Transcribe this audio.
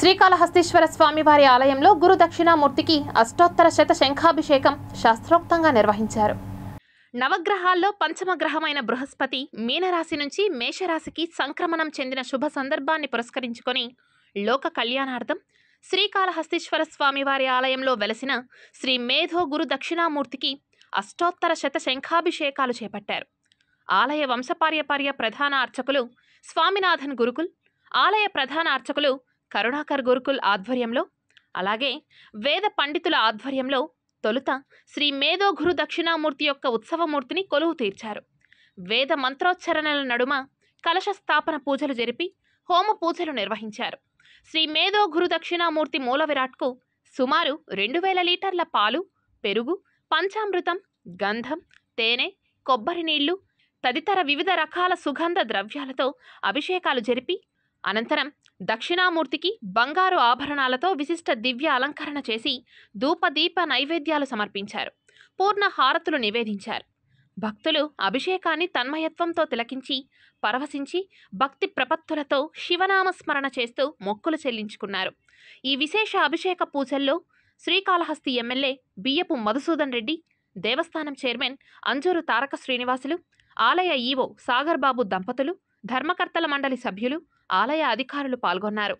శ్రీకాళహస్తీశ్వర స్వామివారి ఆలయంలో గురు దక్షిణామూర్తికి అష్టోత్తర శత శంఖాభిషేకం శాస్త్రోక్తంగా నిర్వహించారు నవగ్రహాల్లో పంచమ గ్రహమైన బృహస్పతి మీనరాశి నుంచి మేషరాశికి సంక్రమణం చెందిన శుభ సందర్భాన్ని పురస్కరించుకొని లోక కళ్యాణార్థం శ్రీకాళహస్తీశ్వర స్వామివారి ఆలయంలో వెలసిన శ్రీ మేధో గురు దక్షిణామూర్తికి అష్టోత్తర శత శంఖాభిషేకాలు చేపట్టారు ఆలయ వంశపార్యపార్య ప్రధాన అర్చకులు స్వామినాథన్ గురుకుల్ ఆలయ ప్రధాన అర్చకులు కరుణాకర్ గురుకుల్ ఆధ్వర్యంలో అలాగే వేద పండితుల ఆధ్వర్యంలో తొలుత శ్రీ మేధో గురు దక్షిణామూర్తి యొక్క ఉత్సవమూర్తిని కొలువు తీర్చారు వేద మంత్రోచ్చరణల నడుమ కలశ స్థాపన పూజలు జరిపి హోమ పూజలు నిర్వహించారు శ్రీ మేధో గురు దక్షిణామూర్తి మూల విరాట్కు సుమారు రెండు వేల లీటర్ల పాలు పెరుగు పంచామృతం గంధం తేనె కొబ్బరి నీళ్లు తదితర వివిధ రకాల సుగంధ ద్రవ్యాలతో అభిషేకాలు జరిపి అనంతరం దక్షిణామూర్తికి బంగారు ఆభరణాలతో విశిష్ట దివ్య అలంకరణ చేసి ధూపదీప నైవేద్యాలు సమర్పించారు పూర్ణ హారతులు నివేదించారు భక్తులు అభిషేకాన్ని తన్మయత్వంతో తిలకించి పరవశించి భక్తి ప్రపత్తులతో శివనామస్మరణ చేస్తూ మొక్కులు చెల్లించుకున్నారు ఈ విశేష అభిషేక పూజల్లో శ్రీకాళహస్తి ఎమ్మెల్యే బియ్యపు మధుసూదన్ రెడ్డి దేవస్థానం చైర్మన్ అంజూరు తారక శ్రీనివాసులు ఆలయ ఈవో సాగర్బాబు దంపతులు ధర్మకర్తల మండలి సభ్యులు ఆలయ అధికారులు పాల్గొన్నారు